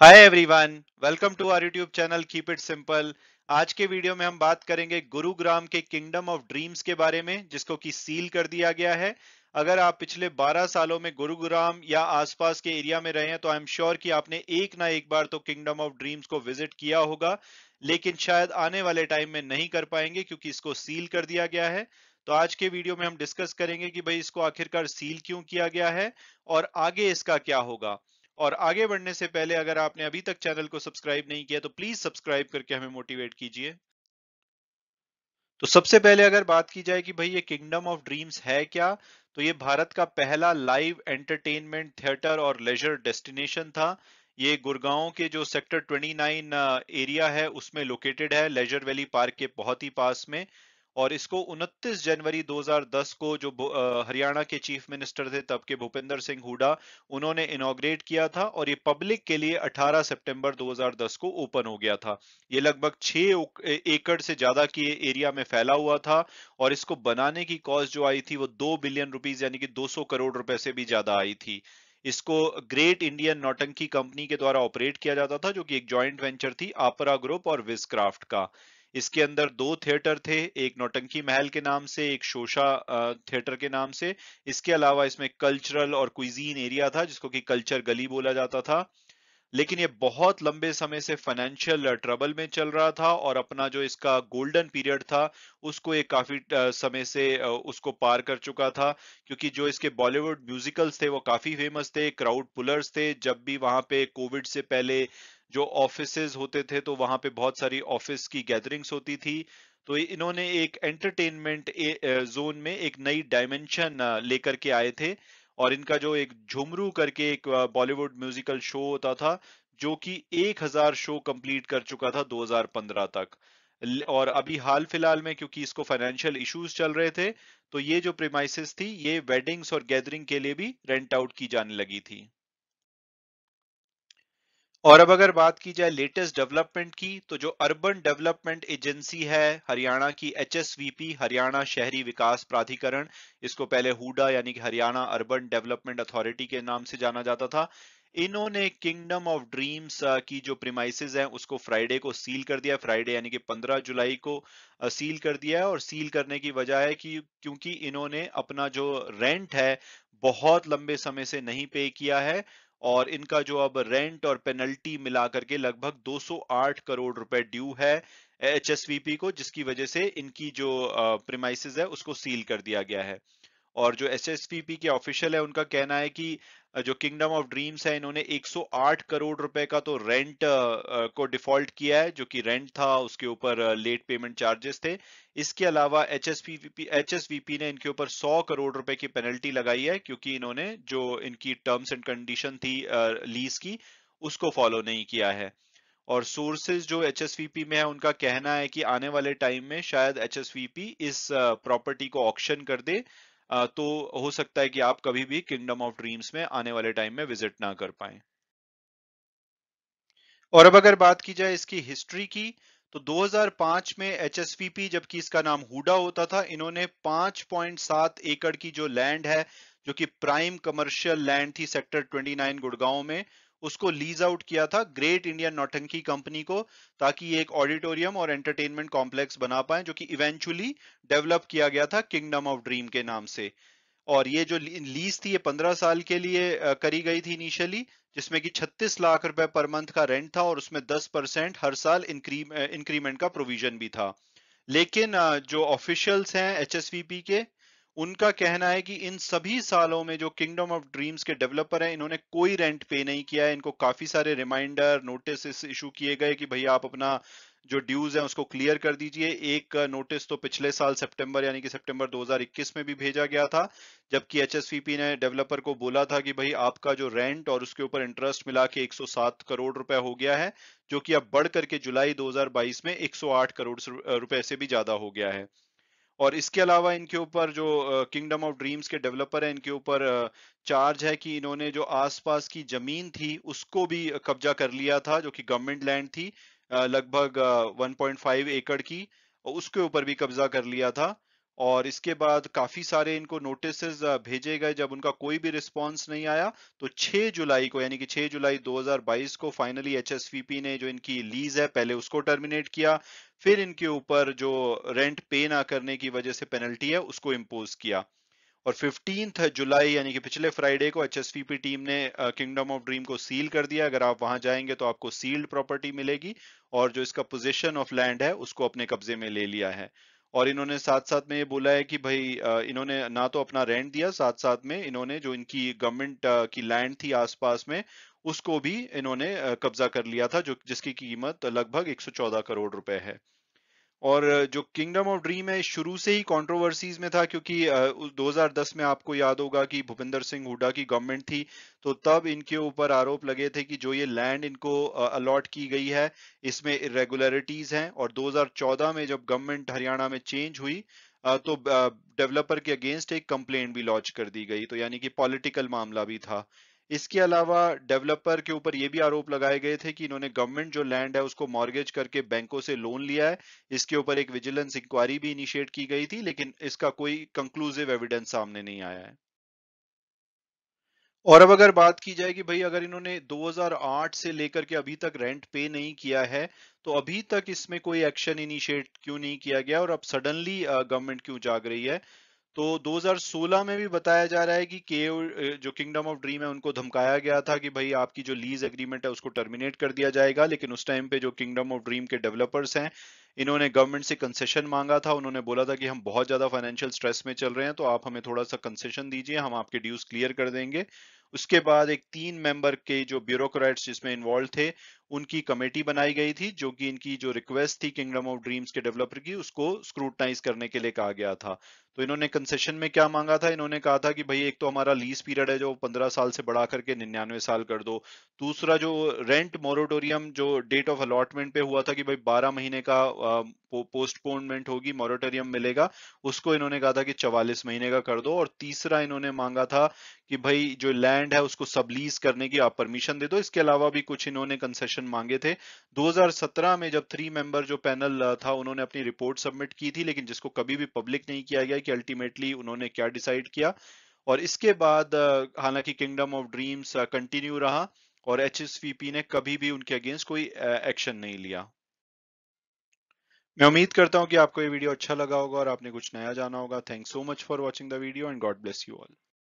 hi everyone welcome to our YouTube channel keep it simple आज के video में हम बात करेंगे गुरुग्राम के किंगडम ऑफ ड्रीम्स के बारे में जिसको कि सील कर दिया गया है अगर आप पिछले 12 सालों में गुरुग्राम या आसपास के एरिया में रहे हैं तो आई एम श्योर कि आपने एक ना एक बार तो किंगडम ऑफ ड्रीम्स को विजिट किया होगा लेकिन शायद आने वाले टाइम में नहीं कर पाएंगे क्योंकि इसको सील कर दिया गया है तो आज के वीडियो में हम डिस्कस करेंगे कि भाई इसको आखिरकार सील क्यों किया गया है और आगे इसका क्या होगा और आगे बढ़ने से पहले अगर आपने अभी तक चैनल को सब्सक्राइब नहीं किया तो प्लीज सब्सक्राइब करके हमें मोटिवेट कीजिए तो सबसे पहले अगर बात की जाए कि भाई ये किंगडम ऑफ ड्रीम्स है क्या तो ये भारत का पहला लाइव एंटरटेनमेंट थिएटर और लेजर डेस्टिनेशन था ये गुड़गांव के जो सेक्टर 29 एरिया है उसमें लोकेटेड है लेजर वैली पार्क के बहुत ही पास में और इसको 29 जनवरी 2010 को जो हरियाणा के चीफ मिनिस्टर थे तब के भूपेंद्र सिंह हुडा उन्होंने इनोग्रेट किया था और ये पब्लिक के लिए 18 सितंबर 2010 को ओपन हो गया था ये लगभग 6 एकड़ से ज्यादा की एरिया में फैला हुआ था और इसको बनाने की कॉस्ट जो आई थी वो दो बिलियन रुपीज यानी कि दो करोड़ रुपए से भी ज्यादा आई थी इसको ग्रेट इंडियन नौटंकी कंपनी के द्वारा ऑपरेट किया जाता था जो कि एक जॉइंट वेंचर थी आपरा ग्रुप और विजक्राफ्ट का इसके अंदर दो थिएटर थे एक नौटंकी महल के नाम से एक शोशा थिएटर के नाम से इसके अलावा इसमें कल्चरल और क्विजीन एरिया था जिसको कि कल्चर गली बोला जाता था लेकिन ये बहुत लंबे समय से फाइनेंशियल ट्रबल में चल रहा था और अपना जो इसका गोल्डन पीरियड था उसको ये काफी समय से उसको पार कर चुका था क्योंकि जो इसके बॉलीवुड म्यूजिकल्स थे वो काफी फेमस थे क्राउड पुलर्स थे जब भी वहां पे कोविड से पहले जो ऑफिस होते थे तो वहां पे बहुत सारी ऑफिस की गैदरिंग्स होती थी तो इन्होंने एक एंटरटेनमेंट जोन में एक नई डायमेंशन लेकर के आए थे और इनका जो एक झुमरू करके एक बॉलीवुड म्यूजिकल शो होता था जो कि 1000 शो कंप्लीट कर चुका था 2015 तक और अभी हाल फिलहाल में क्योंकि इसको फाइनेंशियल इश्यूज चल रहे थे तो ये जो प्रीमाइसिस थी ये वेडिंग्स और गैदरिंग के लिए भी रेंट आउट की जाने लगी थी और अब अगर बात की जाए लेटेस्ट डेवलपमेंट की तो जो अर्बन डेवलपमेंट एजेंसी है हरियाणा की एचएसवीपी हरियाणा शहरी विकास प्राधिकरण इसको पहले हुडा यानी कि हरियाणा अर्बन डेवलपमेंट अथॉरिटी के नाम से जाना जाता था इन्होंने किंगडम ऑफ ड्रीम्स की जो प्रीमाइसेस हैं उसको फ्राइडे को सील कर दिया फ्राइडे यानी कि 15 जुलाई को सील कर दिया है और सील करने की वजह है कि क्योंकि इन्होंने अपना जो रेंट है बहुत लंबे समय से नहीं पे किया है और इनका जो अब रेंट और पेनल्टी मिला करके लगभग 208 करोड़ रुपए ड्यू है एच को जिसकी वजह से इनकी जो प्रिमाइसिस है उसको सील कर दिया गया है और जो एस के ऑफिशियल है उनका कहना है कि जो किंगडम ऑफ ड्रीम्स है इन्होंने 108 करोड़ रुपए का तो रेंट को डिफॉल्ट किया है जो कि रेंट था उसके ऊपर लेट पेमेंट चार्जेस थे इसके अलावा एच एस ने इनके ऊपर 100 करोड़ रुपए की पेनल्टी लगाई है क्योंकि इन्होंने जो इनकी टर्म्स एंड कंडीशन थी लीज की उसको फॉलो नहीं किया है और सोर्सेज जो एच में है उनका कहना है कि आने वाले टाइम में शायद एच इस प्रॉपर्टी को ऑप्शन कर दे तो हो सकता है कि आप कभी भी किंगडम ऑफ ड्रीम्स में आने वाले टाइम में विजिट ना कर पाए और अब अगर बात की जाए इसकी हिस्ट्री की तो 2005 में एच जबकि इसका नाम हुडा होता था इन्होंने 5.7 एकड़ की जो लैंड है जो कि प्राइम कमर्शियल लैंड थी सेक्टर 29 गुड़गांव में उसको लीज आउट किया था ग्रेट इंडियन नौटंकी कंपनी को ताकि ये एक ऑडिटोरियम और एंटरटेनमेंट कॉम्प्लेक्स बना पाए जो कि इवेंचुअली डेवलप किया गया था किंगडम ऑफ ड्रीम के नाम से और ये जो लीज थी ये पंद्रह साल के लिए करी गई थी इनिशियली जिसमें कि 36 लाख रुपए पर मंथ का रेंट था और उसमें 10 परसेंट हर साल इंक्रीमेंट का प्रोविजन भी था लेकिन जो ऑफिशियल्स हैं एच के उनका कहना है कि इन सभी सालों में जो किंगडम ऑफ ड्रीम्स के डेवलपर हैं इन्होंने कोई रेंट पे नहीं किया है इनको काफी सारे रिमाइंडर नोटिस इशू किए गए कि भैया आप अपना जो ड्यूज है उसको क्लियर कर दीजिए एक नोटिस तो पिछले साल सितंबर यानी कि सितंबर 2021 में भी भेजा गया था जबकि एच ने डेवलपर को बोला था कि भाई आपका जो रेंट और उसके ऊपर इंटरेस्ट मिला के 107 करोड़ रुपए हो गया है जो कि अब बढ़ करके जुलाई 2022 में 108 करोड़ रुपए से भी ज्यादा हो गया है और इसके अलावा इनके ऊपर जो किंगडम ऑफ ड्रीम्स के डेवलपर है इनके ऊपर चार्ज है कि इन्होंने जो आसपास की जमीन थी उसको भी कब्जा कर लिया था जो कि गवर्नमेंट लैंड थी लगभग 1.5 एकड़ की उसके ऊपर भी कब्जा कर लिया था और इसके बाद काफी सारे इनको नोटिस भेजे गए जब उनका कोई भी रिस्पॉन्स नहीं आया तो 6 जुलाई को यानी कि 6 जुलाई 2022 को फाइनली एचएसवीपी ने जो इनकी लीज है पहले उसको टर्मिनेट किया फिर इनके ऊपर जो रेंट पे ना करने की वजह से पेनल्टी है उसको इम्पोज किया और फिफ्टींथ जुलाई यानी कि पिछले फ्राइडे को एच टीम ने किंगडम ऑफ ड्रीम को सील कर दिया अगर आप वहां जाएंगे तो आपको सील्ड प्रॉपर्टी मिलेगी और जो इसका पोजिशन ऑफ लैंड है उसको अपने कब्जे में ले लिया है और इन्होंने साथ साथ में ये बोला है कि भाई इन्होंने ना तो अपना रेंट दिया साथ साथ में इन्होंने जो इनकी गवर्नमेंट की लैंड थी आसपास में उसको भी इन्होंने कब्जा कर लिया था जो जिसकी कीमत लगभग 114 करोड़ रुपए है और जो किंगडम ऑफ ड्रीम है शुरू से ही कंट्रोवर्सीज में था क्योंकि 2010 में आपको याद होगा कि भूपिंदर सिंह हुडा की गवर्नमेंट थी तो तब इनके ऊपर आरोप लगे थे कि जो ये लैंड इनको अलॉट की गई है इसमें इरेगुलरिटीज हैं और 2014 में जब गवर्नमेंट हरियाणा में चेंज हुई तो डेवलपर के अगेंस्ट एक कंप्लेंट भी लॉन्च कर दी गई तो यानी कि पॉलिटिकल मामला भी था इसके अलावा डेवलपर के ऊपर ये भी आरोप लगाए गए थे कि इन्होंने गवर्नमेंट जो लैंड है उसको मॉर्गेज करके बैंकों से लोन लिया है इसके ऊपर एक विजिलेंस इंक्वायरी भी इनिशिएट की गई थी लेकिन इसका कोई कंक्लूसिव एविडेंस सामने नहीं आया है और अब अगर बात की जाए कि भाई अगर इन्होंने 2008 से लेकर के अभी तक रेंट पे नहीं किया है तो अभी तक इसमें कोई एक्शन इनिशिएट क्यों नहीं किया गया और अब सडनली गवर्नमेंट क्यों जाग रही है तो 2016 में भी बताया जा रहा है कि के जो किंगडम ऑफ ड्रीम है उनको धमकाया गया था कि भाई आपकी जो लीज एग्रीमेंट है उसको टर्मिनेट कर दिया जाएगा लेकिन उस टाइम पे जो किंगडम ऑफ ड्रीम के डेवलपर्स हैं इन्होंने गवर्नमेंट से कंसेशन मांगा था उन्होंने बोला था कि हम बहुत ज्यादा फाइनेंशियल स्ट्रेस में चल रहे हैं तो आप हमें थोड़ा सा कंसेशन दीजिए हम आपके ड्यूज क्लियर कर देंगे उसके बाद एक तीन मेंबर के जो ब्यूरोक्रेट्स जिसमें इन्वॉल्व थे उनकी कमेटी बनाई गई थी जो कि इनकी जो रिक्वेस्ट थी किंगडम ऑफ ड्रीम्स के डेवलपर की उसको स्क्रूटनाइज करने के लिए कहा गया था तो इन्होंने कंसेशन में क्या मांगा था इन्होंने कहा था कि भाई एक तो हमारा लीज पीरियड है जो 15 साल से बढ़ा करके निन्यानवे साल कर दो दूसरा जो रेंट मोरिटोरियम जो डेट ऑफ अलॉटमेंट पे हुआ था कि भाई 12 महीने का पोस्टपोनमेंट होगी मोरेटोरियम मिलेगा उसको इन्होंने कहा था कि 44 महीने का कर दो और तीसरा इन्होंने मांगा था कि भाई जो लैंड है उसको सबलीज करने की आप परमिशन दे दो इसके अलावा भी कुछ इन्होंने कंसेशन मांगे थे 2017 में जब थ्री मेंबर जो पैनल था उन्होंने अपनी रिपोर्ट सबमिट की थी लेकिन जिसको कभी भी पब्लिक नहीं किया गया कि अल्टीमेटली उन्होंने क्या डिसाइड किया और इसके बाद हालांकि किंगडम ऑफ ड्रीम्स कंटिन्यू रहा और एच ने कभी भी उनके अगेंस्ट कोई एक्शन नहीं लिया मैं उम्मीद करता हूं कि आपको ये वीडियो अच्छा लगा होगा और आपने कुछ नया जाना होगा thank so much for watching the video and God bless you all